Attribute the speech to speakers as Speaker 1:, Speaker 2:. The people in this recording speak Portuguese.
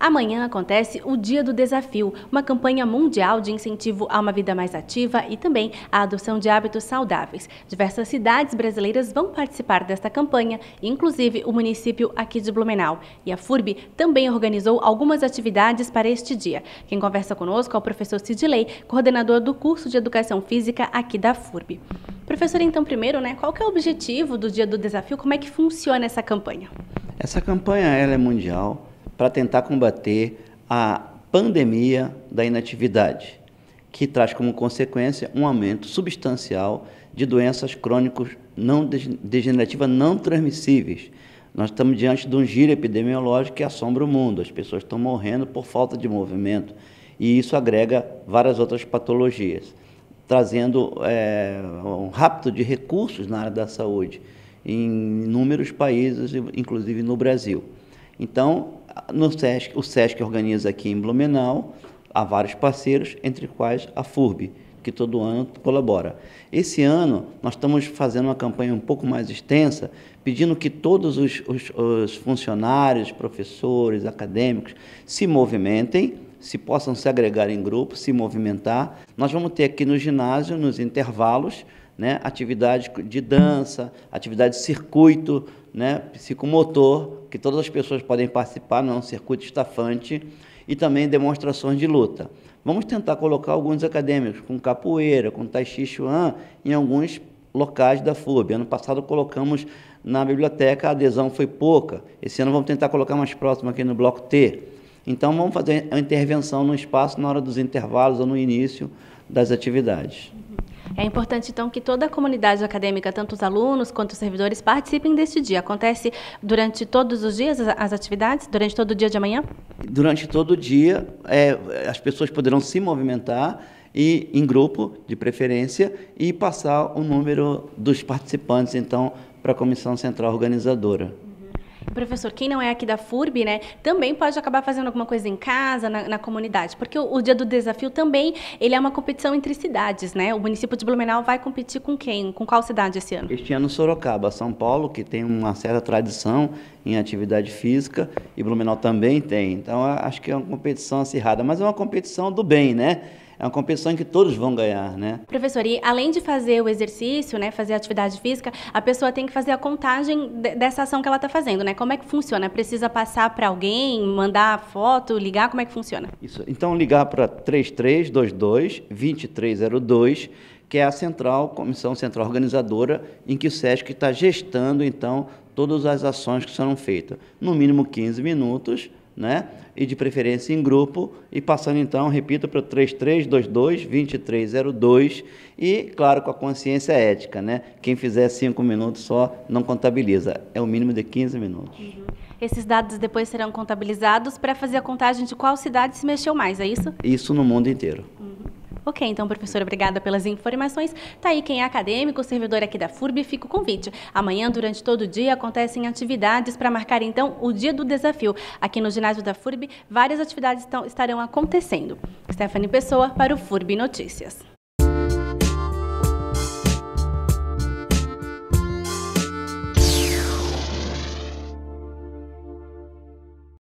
Speaker 1: Amanhã acontece o Dia do Desafio, uma campanha mundial de incentivo a uma vida mais ativa e também à adoção de hábitos saudáveis. Diversas cidades brasileiras vão participar desta campanha, inclusive o município aqui de Blumenau. E a FURB também organizou algumas atividades para este dia. Quem conversa conosco é o professor Sidley, coordenador do curso de Educação Física aqui da FURB. Professor, então, primeiro, né, qual que é o objetivo do Dia do Desafio? Como é que funciona essa campanha?
Speaker 2: Essa campanha ela é mundial para tentar combater a pandemia da inatividade, que traz como consequência um aumento substancial de doenças crônicas não degenerativas não transmissíveis. Nós estamos diante de um giro epidemiológico que assombra o mundo. As pessoas estão morrendo por falta de movimento. E isso agrega várias outras patologias, trazendo é, um rápido de recursos na área da saúde em inúmeros países, inclusive no Brasil. Então, no SESC, o SESC organiza aqui em Blumenau, há vários parceiros, entre quais a FURB, que todo ano colabora. Esse ano, nós estamos fazendo uma campanha um pouco mais extensa, pedindo que todos os, os, os funcionários, professores, acadêmicos se movimentem, se possam se agregar em grupo, se movimentar. Nós vamos ter aqui no ginásio, nos intervalos, né, atividade de dança, atividade de circuito né, psicomotor, que todas as pessoas podem participar, não é um circuito estafante, e também demonstrações de luta. Vamos tentar colocar alguns acadêmicos, com capoeira, com tai chi chuan, em alguns locais da FUB. Ano passado colocamos na biblioteca, a adesão foi pouca. Esse ano vamos tentar colocar mais próximo aqui no bloco T. Então vamos fazer a intervenção no espaço na hora dos intervalos ou no início das atividades.
Speaker 1: É importante, então, que toda a comunidade acadêmica, tanto os alunos quanto os servidores, participem deste dia. Acontece durante todos os dias as atividades? Durante todo o dia de amanhã?
Speaker 2: Durante todo o dia, é, as pessoas poderão se movimentar e em grupo, de preferência, e passar o número dos participantes, então, para a comissão central organizadora.
Speaker 1: Professor, quem não é aqui da FURB, né, também pode acabar fazendo alguma coisa em casa, na, na comunidade, porque o, o, Dia do Desafio também, ele é uma competição entre cidades, né? O município de Blumenau vai competir com quem? Com qual cidade esse ano?
Speaker 2: Este ano Sorocaba, São Paulo, que tem uma certa tradição em atividade física, e Blumenau também tem. Então, acho que é uma competição acirrada, mas é uma competição do bem, né? é uma competição em que todos vão ganhar, né?
Speaker 1: Professor, e além de fazer o exercício, né, fazer a atividade física, a pessoa tem que fazer a contagem dessa ação que ela está fazendo, né? Como é que funciona? Precisa passar para alguém, mandar foto, ligar? Como é que funciona?
Speaker 2: Isso. Então, ligar para 3322 2302 que é a central, comissão central organizadora, em que o SESC está gestando, então, todas as ações que serão feitas. No mínimo 15 minutos, né? E de preferência em grupo, e passando então, repito, para o 3322-2302, e claro, com a consciência ética, né? Quem fizer cinco minutos só não contabiliza, é o mínimo de 15 minutos. Uhum.
Speaker 1: Esses dados depois serão contabilizados para fazer a contagem de qual cidade se mexeu mais, é isso?
Speaker 2: Isso no mundo inteiro. Uhum.
Speaker 1: Ok, então, professora, obrigada pelas informações. Tá aí quem é acadêmico, servidor aqui da FURB, fica o convite. Amanhã, durante todo o dia, acontecem atividades para marcar, então, o dia do desafio. Aqui no ginásio da FURB, várias atividades estão, estarão acontecendo. Stephanie Pessoa para o FURB Notícias.